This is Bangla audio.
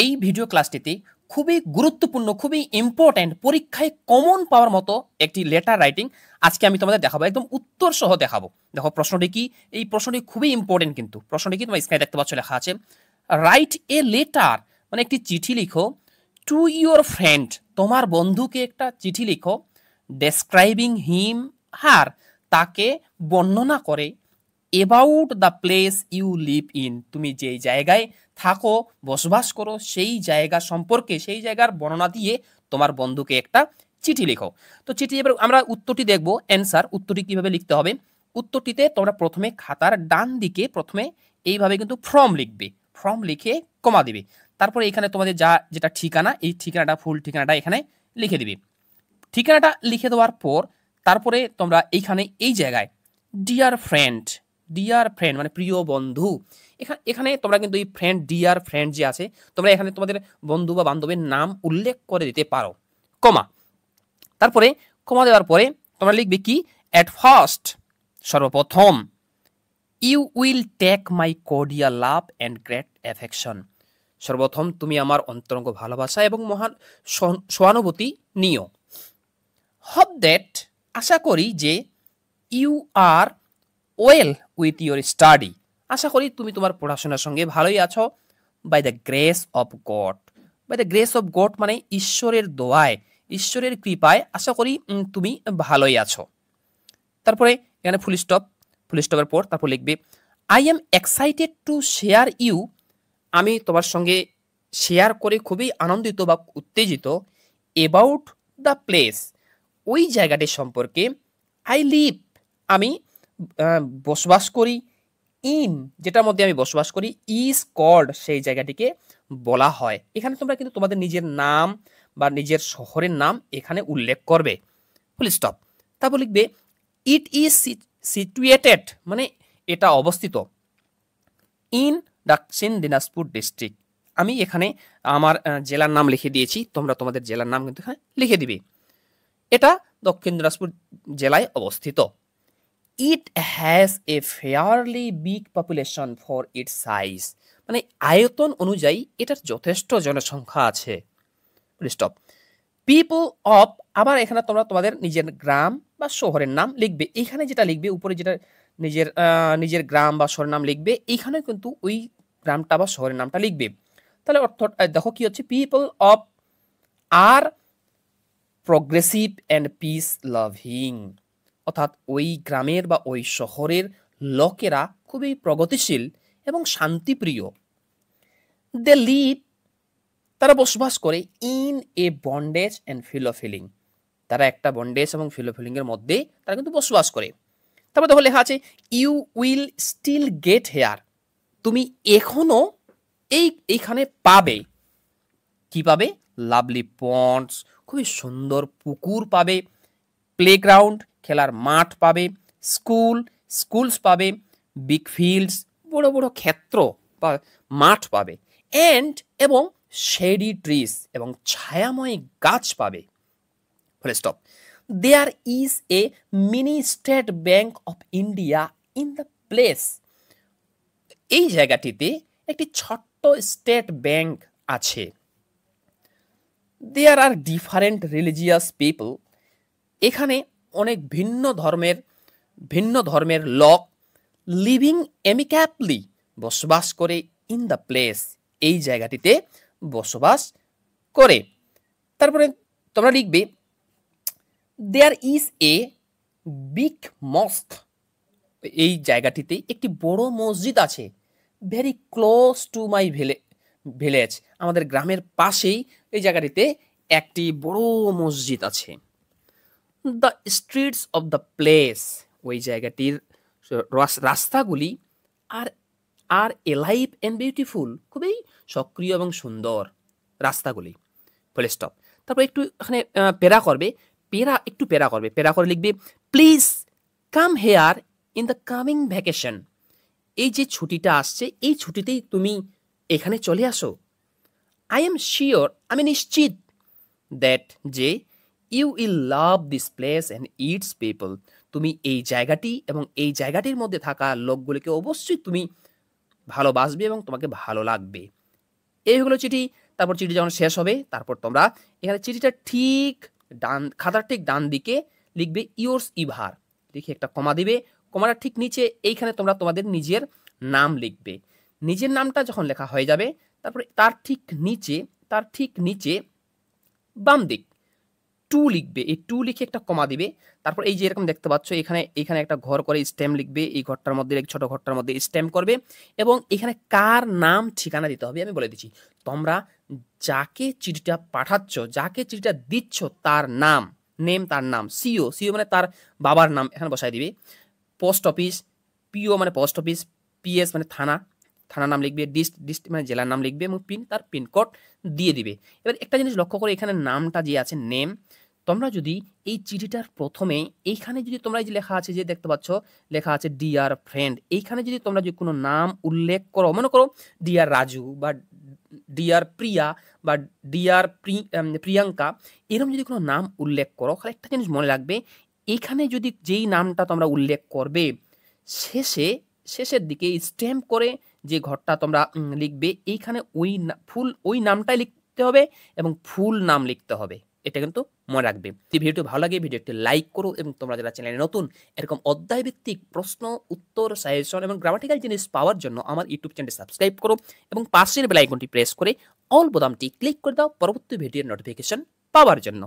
এই ভিডিও ক্লাসটিতে খুবই গুরুত্বপূর্ণ খুবই ইম্পর্ট্যান্ট পরীক্ষায় কমন পাওয়ার মতো একটি লেটার রাইটিং আজকে আমি তোমাদের দেখাবো একদম উত্তর সহ দেখাবো দেখো প্রশ্নটি কি এই প্রশ্নটি খুবই ইম্পর্টেন্ট কিন্তু প্রশ্নটি কি তোমার স্ক্রিনে দেখতে পাচ্ছ লেখা আছে রাইট এ লেটার মানে একটি চিঠি লিখো টু ইউর ফ্রেন্ড তোমার বন্ধুকে একটা চিঠি লিখো ডেসক্রাইবিং হিম হার তাকে বর্ণনা করে about the place you live in তুমি যেই জায়গায় থাকো বসবাস করো সেই জায়গা সম্পর্কে সেই জায়গার বর্ণনা দিয়ে তোমার বন্ধুকে একটা চিঠি লেখো তো চিঠি এবার আমরা উত্তরটি দেখব অ্যান্সার উত্তরটি কীভাবে লিখতে হবে উত্তরটিতে তোমরা প্রথমে খাতার ডান দিকে প্রথমে এইভাবে কিন্তু ফর্ম লিখবে ফর্ম লিখে কমা দেবে তারপরে এখানে তোমাদের যা যেটা ঠিকানা এই ঠিকানাটা ফুল ঠিকানাটা এখানে লিখে দিবে ঠিকানাটা লিখে দেওয়ার পর তারপরে তোমরা এইখানে এই জায়গায় ডিয়ার ফ্রেন্ড ডিয়ার ফ্রেন্ড মানে প্রিয় বন্ধু এখানে এখানে তোমরা কিন্তু এই ফ্রেন্ড ডিয়ার ফ্রেন্ড যে আছে তোমরা এখানে তোমাদের বন্ধু বা বান্ধবের নাম উল্লেখ করে দিতে পারো কমা তারপরে কমা দেওয়ার পরে তোমরা লিখবে কি অ্যাট ফার্স্ট সর্বপ্রথম you will take my cordial love and great affection সর্বপ্রথম তুমি আমার অন্তরঙ্গ ভালোবাসা এবং মহান সহানুভূতি নিও হব দ্যাট আশা করি যে you are well with your study আশা করি তুমি তোমার পড়াশোনার সঙ্গে ভালোই আছো by the grace of God by the grace of God মানে ঈশ্বরের দোয়ায় ঈশ্বরের কৃপায় আশা করি তুমি ভালোই আছো তারপরে এখানে ফুল স্টপ ফুল স্টপের পর তারপর লিখবে I am excited to share you আমি তোমার সঙ্গে শেয়ার করে খুবই আনন্দিত বা উত্তেজিত অ্যাবাউট দ্য প্লেস ওই জায়গাটি সম্পর্কে আই লিভ আমি বসবাস করি ইন যেটার মধ্যে আমি বসবাস করি ইজ কল্ড সেই জায়গাটিকে বলা হয় এখানে তোমরা কিন্তু তোমাদের নিজের নাম বা নিজের শহরের নাম এখানে উল্লেখ করবে ফুল স্টপ তারপর লিখবে ইট ইজ সিচুয়েটেড মানে এটা অবস্থিত ইন দক্ষিণ দিনাজপুর ডিস্ট্রিক্ট আমি এখানে আমার জেলার নাম লিখে দিয়েছি তোমরা তোমাদের জেলার নাম কিন্তু এখানে লিখে দিবে এটা দক্ষিণ দিনাজপুর জেলায় অবস্থিত it has a fairly big population for it size মানে আয়তন অনুযায়ী এটার যথেষ্ট জনসংখ্যা আছে স্টপ পিপল অফ আবার এখানে তোমরা তোমাদের নিজের গ্রাম বা শহরের নাম লিখবে এখানে যেটা লিখবে উপরে যেটা নিজের নিজের গ্রাম বা শহরের নাম লিখবে এইখানে কিন্তু ওই গ্রামটা বা শহরের নামটা লিখবে তাহলে অর্থ দেখো কি হচ্ছে people of are progressive and peace loving অর্থাৎ ওই গ্রামের বা ওই শহরের লোকেরা খুবই প্রগতিশীল এবং শান্তিপ্রিয় দে লিড তারা বসবাস করে in a bondage and fellow feeling তারা একটা বন্ডেজ এবং ফিলোফিলিংয়ের মধ্যে তারা কিন্তু বসবাস করে তারপর দেখো লেখা আছে you will still get here তুমি এখনও এই এইখানে পাবে কি পাবে লাভলি পন্ডস খুবই সুন্দর পুকুর পাবে প্লেগ্রাউন্ড খেলার মাঠ পাবে স্কুল স্কুলস পাবে বিগ ফিল্ডস বড় বড় ক্ষেত্র বা মাঠ পাবে অ্যান্ড এবং শেডি ট্রিস এবং ছায়াময় গাছ পাবে ফলে stop there is a mini State Bank of India in the place এই জায়গাটিতে একটি ছোট্ট স্টেট ব্যাংক আছে there are different religious people এখানে অনেক ভিন্ন ধর্মের ভিন্ন ধর্মের লক লিভিং এমিক্যাপলি বসবাস করে ইন দ্য প্লেস এই জায়গাটিতে বসবাস করে তারপরে তোমরা লিখবে দেয়ার ইজ এ বিগ মস্ক এই জায়গাটিতে একটি বড় মসজিদ আছে very close to my village আমাদের গ্রামের পাশেই এই জায়গাটিতে একটি বড় মসজিদ আছে the streets of the place ওই জায়গাটির রাস্তাগুলি are are alive and beautiful খুবই সক্রিয় এবং সুন্দর রাস্তাগুলি ফলে স্টপ তারপর একটু এখানে পেরা করবে পেরা একটু পেরা করবে পেরা করে লিখবে please come here in the coming vacation এই যে ছুটিটা আসছে এই ছুটিতেই তুমি এখানে চলে আসো আই এম শিওর আমি নিশ্চিত দ্যাট যে you will love this place and its people তুমি এই জায়গাটি এবং এই জায়গাটির মধ্যে থাকা লোকগুলিকে অবশ্যই তুমি ভালোবাসবে এবং তোমাকে ভালো লাগবে এই হলো চিঠি তারপর চিঠি যখন শেষ হবে তারপর তোমরা এখানে চিঠিটা ঠিক ডান খাতার ঠিক ডান দিকে লিখবে ইয়োর্স ইভার লিখে একটা কমা দিবে কমাটা ঠিক নিচে এইখানে তোমরা তোমাদের নিজের নাম লিখবে নিজের নামটা যখন লেখা হয়ে যাবে তারপরে তার ঠিক নিচে তার ঠিক নিচে বাম দিক টু লিখবে এই টু লিখে একটা কমা দিবে তারপর এই যে এরকম দেখতে পাচ্ছ এখানে এখানে একটা ঘর করে স্ট্যাম্প লিখবে এই ঘরটার মধ্যে এক ছোট ঘরটার মধ্যে স্ট্যাম্প করবে এবং এখানে কার নাম ঠিকানা দিতে হবে আমি বলে দিচ্ছি তোমরা যাকে চিঠিটা পাঠাচ্ছ যাকে চিঠিটা দিচ্ছ তার নাম নেম তার নাম সিও সিও মানে তার বাবার নাম এখানে বসায় দিবে পোস্ট অফিস পিও মানে পোস্ট অফিস পিএস মানে থানা থানার নাম লিখবে ডিস্ট ডিস্ট মানে জেলার নাম লিখবে এবং পিন তার পিনকোড দিয়ে দিবে এবার একটা জিনিস লক্ষ্য করে এখানে নামটা যে আছে নেম তোমরা যদি এই চিঠিটার প্রথমে এইখানে যদি তোমরা যে লেখা আছে যে দেখতে পাচ্ছ লেখা আছে ডিয়ার ফ্রেন্ড এইখানে যদি তোমরা যদি কোনো নাম উল্লেখ করো মনে করো ডিয়ার রাজু বা ডিয়ার প্রিয়া বা ডিয়ার প্রিয়াঙ্কা এরকম যদি কোনো নাম উল্লেখ করো তাহলে একটা জিনিস মনে রাখবে এইখানে যদি যেই নামটা তোমরা উল্লেখ করবে শেষে শেষের দিকে স্ট্যাম্প করে যে ঘরটা তোমরা লিখবে এইখানে ওই ফুল ওই নামটাই লিখতে হবে এবং ফুল নাম লিখতে হবে এটা কিন্তু মনে রাখবে যদি ভিডিওটি ভালো লাগে ভিডিও একটি লাইক করো এবং তোমরা যারা চ্যানেলে নতুন এরকম অধ্যায়ভিত্তিক প্রশ্ন উত্তর সাজেশন এবং গ্রামাটিক্যাল জিনিস পাওয়ার জন্য আমার ইউটিউব চ্যানেল সাবস্ক্রাইব করো এবং পাশের বেলাইকনটি প্রেস করে অল বোতামটি ক্লিক করে দাও পরবর্তী ভিডিওর নোটিফিকেশন পাওয়ার জন্য